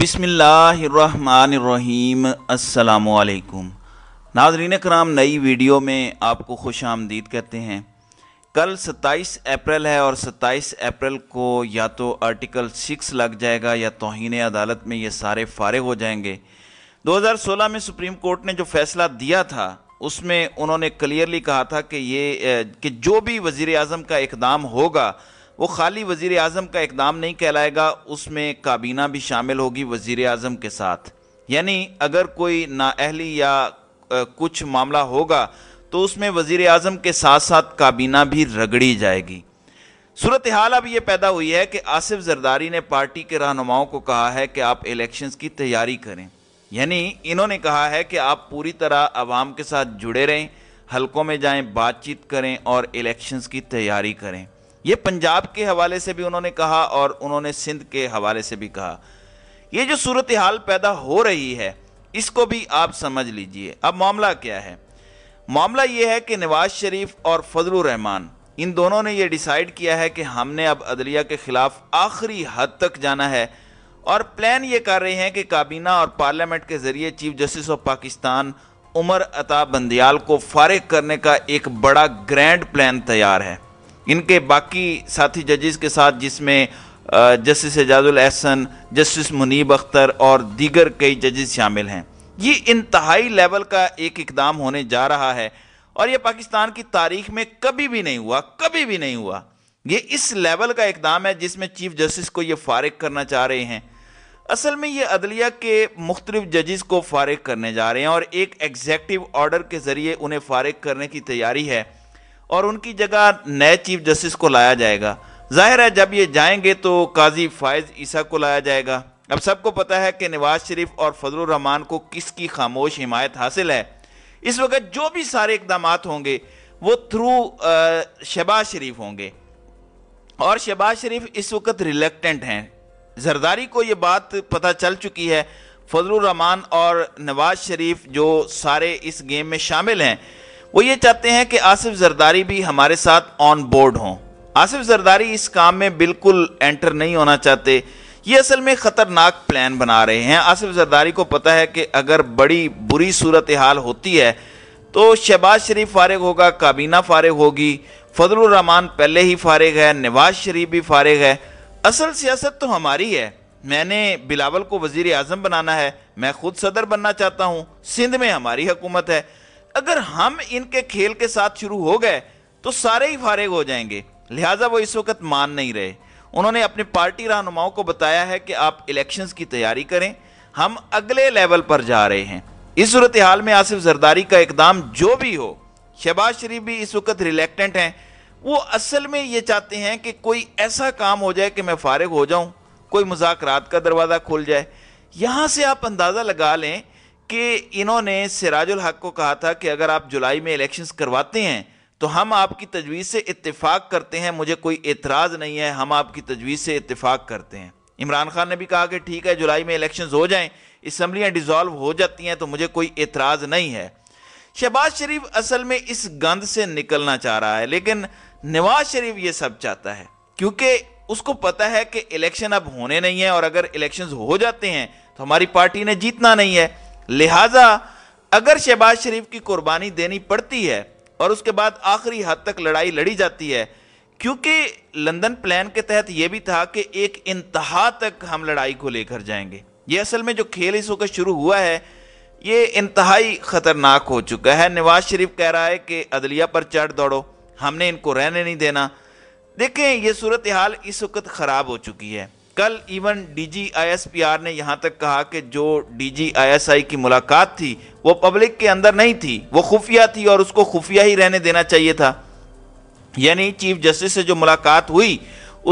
बिसमीम अल्लाम नाजरीन कराम नई वीडियो में आपको खुश आमदीद कहते हैं कल 27 अप्रैल है और 27 अप्रैल को या तो आर्टिकल 6 लग जाएगा या तोहन अदालत में ये सारे फारग हो जाएंगे 2016 में सुप्रीम कोर्ट ने जो फैसला दिया था उसमें उन्होंने क्लियरली कहा था कि ये कि जो भी वज़ी अजम का इकदाम होगा वो खाली वजीर अजम का इकदाम नहीं कहलाएगा उसमें काबीना भी शामिल होगी वजीर अजम के साथ यानी अगर कोई नााहली या कुछ मामला होगा तो उसमें वजीर अजम के साथ साथ काबीना भी रगड़ी जाएगी सूरत हाल अब यह पैदा हुई है कि आसिफ जरदारी ने पार्टी के रहनुमाओं को कहा है कि आप इलेक्शंस की तैयारी करें यानी इन्होंने कहा है कि आप पूरी तरह आवाम के साथ जुड़े रहें हलकों में जाएं बातचीत करें और इलेक्शंस की तैयारी करें ये पंजाब के हवाले से भी उन्होंने कहा और उन्होंने सिंध के हवाले से भी कहा ये जो सूरत हाल पैदा हो रही है इसको भी आप समझ लीजिए अब मामला क्या है मामला ये है कि नवाज शरीफ और फजल रहमान इन दोनों ने यह डिसाइड किया है कि हमने अब अदलिया के खिलाफ आखिरी हद तक जाना है और प्लान ये कर रहे हैं कि काबीना और पार्लियामेंट के जरिए chief justice of Pakistan Umar Ata Bandial को फारिग करने का एक बड़ा ग्रैंड प्लान तैयार है इनके बाकी साथी जजेस के साथ जिसमें जस्टिस एजाजुल एहसन जस्टिस मुनीब अख्तर और दीगर कई जजेस शामिल हैं ये इंतहाई लेवल का एक इकदाम होने जा रहा है और ये पाकिस्तान की तारीख में कभी भी नहीं हुआ कभी भी नहीं हुआ ये इस लेवल का इकदाम है जिसमें चीफ जस्टिस को ये फारिग करना चाह रहे हैं असल में ये अदलिया के मुख्तलिफ जजेस को फारिग करने जा रहे हैं और एक एग्जैक्टिव ऑर्डर के ज़रिए उन्हें फारिग करने की तैयारी है और उनकी जगह नए चीफ जस्टिस को लाया जाएगा जाहिर है जब ये जाएंगे तो काजी फायज ईसा को लाया जाएगा अब सबको पता है कि नवाज शरीफ और फजलान को किसकी खामोश हिमायत हासिल है इस वक्त जो भी सारे इकदाम होंगे वो थ्रू शहबाज शरीफ होंगे और शहबाज शरीफ इस वक्त रिलेक्टेंट हैं जरदारी को ये बात पता चल चुकी है फजलान और नवाज शरीफ जो सारे इस गेम में शामिल हैं वो ये चाहते हैं कि आसिफ जरदारी भी हमारे साथ ऑन बोर्ड हों आसिफ जरदारी इस काम में बिल्कुल एंटर नहीं होना चाहते ये असल में ख़तरनाक प्लान बना रहे हैं आसिफ जरदारी को पता है कि अगर बड़ी बुरी सूरत हाल होती है तो शहबाज शरीफ फारग होगा काबीना फारग होगी फजलरहमान पहले ही फारग है नवाज शरीफ भी फारग है असल सियासत तो हमारी है मैंने बिलावल को वज़ी अजम बनाना है मैं खुद सदर बनना चाहता हूँ सिंध में हमारी हुकूमत है अगर हम इनके खेल के साथ शुरू हो गए तो सारे ही फारिग हो जाएंगे लिहाजा वो इस वक्त मान नहीं रहे उन्होंने अपने पार्टी रहनुमाओं को बताया है कि आप इलेक्शंस की तैयारी करें हम अगले लेवल पर जा रहे हैं इस सूरत हाल में आसिफ जरदारी का इकदाम जो भी हो शहबाज शरीफ भी इस वक्त रिलेक्टेंट हैं वो असल में ये चाहते हैं कि कोई ऐसा काम हो जाए कि मैं फारिग हो जाऊं कोई मुजाकरात का दरवाज़ा खुल जाए यहाँ से आप अंदाज़ा लगा लें कि इन्होंने सिराजुल हक को कहा था कि अगर आप जुलाई में इलेक्शंस करवाते हैं तो हम आपकी तजवीज़ से इतफ़ाक़ करते हैं मुझे कोई एतराज़ नहीं है हम आपकी तजवीज़ से इतफ़ाक़ करते हैं इमरान खान ने भी कहा कि ठीक है जुलाई में इलेक्शन हो जाएं इसम्बलियाँ डिज़ोल्व हो जाती हैं तो मुझे कोई एतराज़ नहीं है शहबाज शरीफ असल में इस गंद से निकलना चाह रहा है लेकिन नवाज शरीफ ये सब चाहता है क्योंकि उसको पता है कि इलेक्शन अब होने नहीं है और अगर इलेक्शन हो जाते हैं तो हमारी पार्टी ने जीतना नहीं है लिहाजा अगर शहबाज शरीफ की कुर्बानी देनी पड़ती है और उसके बाद आखिरी हद तक लड़ाई लड़ी जाती है क्योंकि लंदन प्लान के तहत यह भी था कि एक इंतहा तक हम लड़ाई को लेकर जाएंगे ये असल में जो खेल इस वक्त शुरू हुआ है ये इंतहाई ख़तरनाक हो चुका है नवाज शरीफ कह रहा है कि अदलिया पर चढ़ दौड़ो हमने इनको रहने नहीं देना देखें यह सूरत हाल इस वक्त ख़राब हो चुकी है कल इवन डीजीआईएसपीआर ने यहाँ तक कहा कि जो डीजीआईएसआई की मुलाकात थी वो पब्लिक के अंदर नहीं थी वो खुफिया थी और उसको खुफिया ही रहने देना चाहिए था यानी चीफ जस्टिस से जो मुलाकात हुई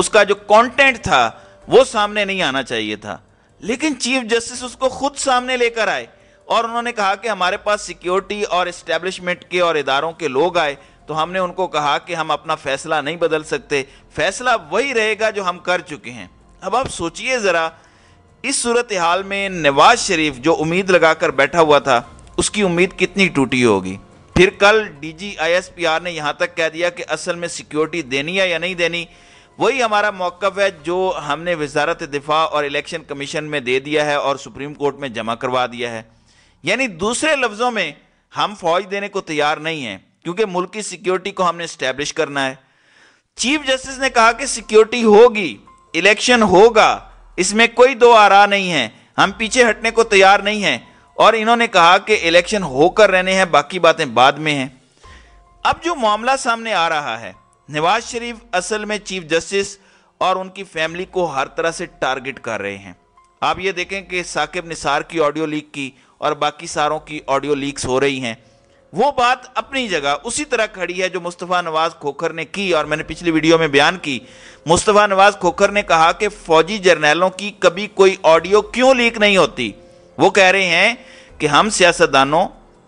उसका जो कंटेंट था वो सामने नहीं आना चाहिए था लेकिन चीफ जस्टिस उसको खुद सामने लेकर आए और उन्होंने कहा कि हमारे पास सिक्योरिटी और इस्टेब्लिशमेंट के और इदारों के लोग आए तो हमने उनको कहा कि हम अपना फैसला नहीं बदल सकते फैसला वही रहेगा जो हम कर चुके हैं अब आप सोचिए ज़रा इस सूरत हाल में नवाज शरीफ जो उम्मीद लगाकर बैठा हुआ था उसकी उम्मीद कितनी टूटी होगी फिर कल डीजीआईएसपीआर ने यहाँ तक कह दिया कि असल में सिक्योरिटी देनी है या नहीं देनी वही हमारा मौक़ है जो हमने वजारत दिफा और इलेक्शन कमीशन में दे दिया है और सुप्रीम कोर्ट में जमा करवा दिया है यानी दूसरे लफ्ज़ों में हम फौज देने को तैयार नहीं हैं क्योंकि मुल्क की सिक्योरिटी को हमने इस्टेब्लिश करना है चीफ जस्टिस ने कहा कि सिक्योरिटी होगी इलेक्शन होगा इसमें कोई दो आरा नहीं है हम पीछे हटने को तैयार नहीं हैं और इन्होंने कहा कि इलेक्शन होकर रहने हैं बाकी बातें बाद में हैं अब जो मामला सामने आ रहा है नवाज शरीफ असल में चीफ जस्टिस और उनकी फैमिली को हर तरह से टारगेट कर रहे हैं आप ये देखें कि साकिब निसार की ऑडियो लीक की और बाकी सारों की ऑडियो लीक्स हो रही हैं वो बात अपनी जगह उसी तरह खड़ी है जो मुस्तफ़ा नवाज़ खोखर ने की और मैंने पिछली वीडियो में बयान की मुस्तफ़ा नवाज़ खोखर ने कहा कि फ़ौजी जर्नैलों की कभी कोई ऑडियो क्यों लीक नहीं होती वो कह रहे हैं कि हम सियासतदानों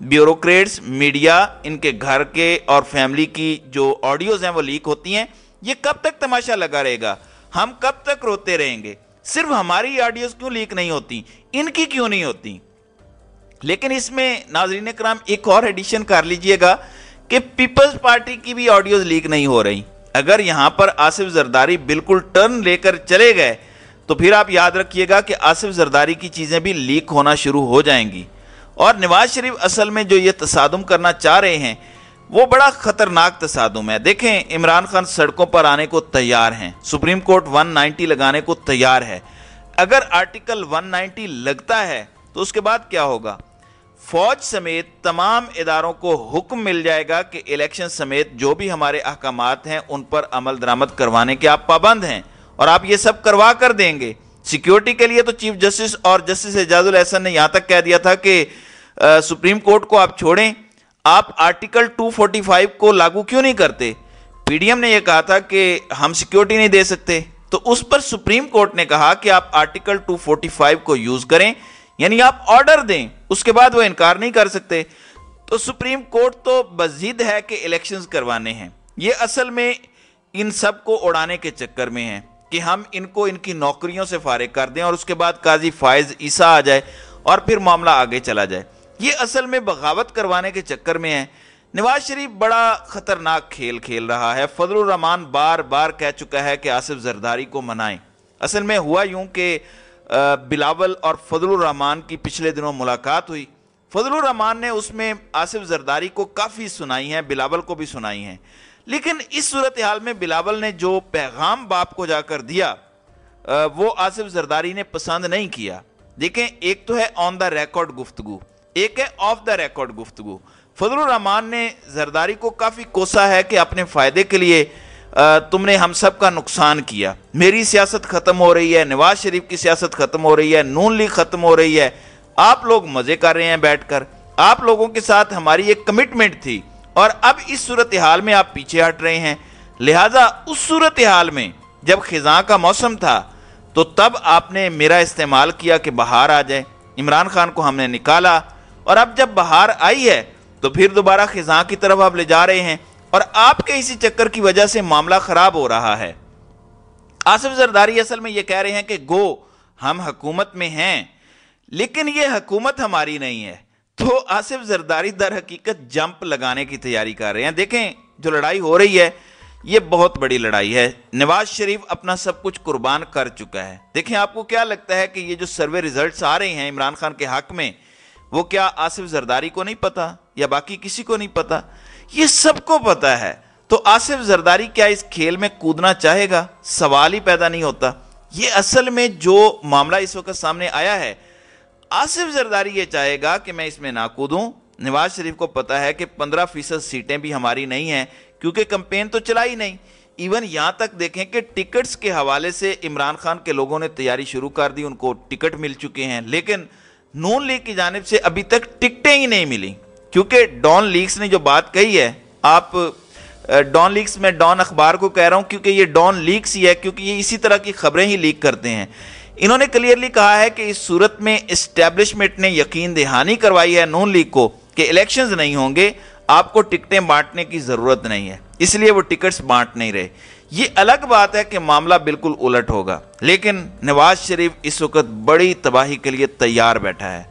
ब्यूरोक्रेट्स मीडिया इनके घर के और फैमिली की जो ऑडियोज़ हैं वो लीक होती हैं ये कब तक तमाशा लगा रहेगा हम कब तक रोते रहेंगे सिर्फ हमारी ऑडियोज़ क्यों लीक नहीं होती इनकी क्यों नहीं होती लेकिन इसमें नाजरीन कराम एक और एडिशन कर लीजिएगा कि पीपल्स पार्टी की भी ऑडियोज लीक नहीं हो रही अगर यहाँ पर आसिफ जरदारी बिल्कुल टर्न लेकर चले गए तो फिर आप याद रखिएगा कि आसिफ जरदारी की चीज़ें भी लीक होना शुरू हो जाएंगी और नवाज शरीफ असल में जो ये तसादम करना चाह रहे हैं वो बड़ा खतरनाक तसादम है देखें इमरान खान सड़कों पर आने को तैयार हैं सुप्रीम कोर्ट 190 लगाने को तैयार है अगर आर्टिकल 190 लगता है तो उसके बाद क्या होगा फौज समेत तमाम इदारों को हुक्म मिल जाएगा कि इलेक्शन समेत जो भी हमारे अहकाम हैं उन पर अमल दरामद करवाने के आप पाबंद हैं और आप ये सब करवा कर देंगे सिक्योरिटी के लिए तो चीफ जस्टिस और जस्टिस एजाजुल एहसन ने यहाँ तक कह दिया था कि आ, सुप्रीम कोर्ट को आप छोड़ें आप आर्टिकल 245 को लागू क्यों नहीं करते पीडीएम ने यह कहा था कि हम सिक्योरिटी नहीं दे सकते तो उस पर सुप्रीम कोर्ट ने कहा कि आप आर्टिकल 245 को यूज़ करें यानी आप ऑर्डर दें उसके बाद वो इनकार नहीं कर सकते तो सुप्रीम कोर्ट तो बजिद है कि इलेक्शन करवाने हैं ये असल में इन सब को उड़ाने के चक्कर में है कि हम इनको इनकी नौकरियों से फारिग कर दें और उसके बाद काजी फायज ईसा आ जाए और फिर मामला आगे चला जाए ये असल में बगावत करवाने के चक्कर में है नवाज शरीफ बड़ा ख़तरनाक खेल खेल रहा है फजलरहमान बार बार कह चुका है कि आसिफ जरदारी को मनाएं असल में हुआ यूं कि बिलावल और फजलरहमान की पिछले दिनों मुलाकात हुई फजलरहमान ने उसमें आसिफ जरदारी को काफ़ी सुनाई हैं बिलावल को भी सुनाई हैं लेकिन इस सूरत हाल में बिलावल ने जो पैगाम बाप को जाकर दिया वो आसिफ जरदारी ने पसंद नहीं किया देखें एक तो है ऑन द रिकॉर्ड गुफ्तगु एक है ऑफ द रिकॉर्ड गुफ्तगु फजलरहमान ने जरदारी को काफ़ी कोसा है कि अपने फ़ायदे के लिए तुमने हम सब का नुकसान किया मेरी सियासत ख़त्म हो रही है नवाज शरीफ की सियासत ख़त्म हो रही है नून लीग ख़त्म हो रही है आप लोग मज़े कर रहे हैं बैठकर आप लोगों के साथ हमारी एक कमिटमेंट थी और अब इस सूरत हाल में आप पीछे हट रहे हैं लिहाजा उस सूरत हाल में जब खिजां का मौसम था तो तब आपने मेरा इस्तेमाल किया कि बाहर आ जाए इमरान खान को हमने निकाला और अब जब बाहर आई है तो फिर दोबारा खिजा की तरफ आप ले जा रहे हैं और आपके इसी चक्कर की वजह से मामला खराब हो रहा है आसिफ जरदारी असल में यह कह रहे हैं कि गो हम हकूमत में हैं लेकिन यह हकूमत हमारी नहीं है तो आसिफ जरदारी दर हकीकत जंप लगाने की तैयारी कर रहे हैं देखें जो लड़ाई हो रही है ये बहुत बड़ी लड़ाई है नवाज शरीफ अपना सब कुछ कुर्बान कर चुका है देखें आपको क्या लगता है कि ये जो सर्वे रिजल्ट्स आ रहे हैं इमरान खान के हक में वो क्या आसिफ जरदारी को नहीं पता या बाकी किसी को नहीं पता ये सबको पता है तो आसिफ जरदारी क्या इस खेल में कूदना चाहेगा सवाल ही पैदा नहीं होता ये असल में जो मामला इस वक्त सामने आया है आसिफ जरदारी ये चाहेगा कि मैं इसमें ना कूदूं नवाज शरीफ को पता है कि पंद्रह फीसद सीटें भी हमारी नहीं हैं क्योंकि कंपेन तो चला ही नहीं इवन यहां तक देखें कि टिकट्स के हवाले से इमरान खान के लोगों ने तैयारी शुरू कर दी उनको टिकट मिल चुके हैं लेकिन नून लीग की जानब से अभी तक टिकटें ही नहीं मिली क्योंकि डॉन लीक्स ने जो बात कही है आप डॉन लीक्स में डॉन अखबार को कह रहा हूँ क्योंकि ये डॉन लीक्स ही है क्योंकि ये इसी तरह की खबरें ही लीक करते हैं इन्होंने क्लियरली कहा है कि इस सूरत में इस्टेब्लिशमेंट ने यकीन दहानी करवाई है नून लीग को कि इलेक्शंस नहीं होंगे आपको टिकटें बांटने की ज़रूरत नहीं है इसलिए वो टिकट्स बांट नहीं रहे ये अलग बात है कि मामला बिल्कुल उलट होगा लेकिन नवाज शरीफ इस वक्त बड़ी तबाही के लिए तैयार बैठा है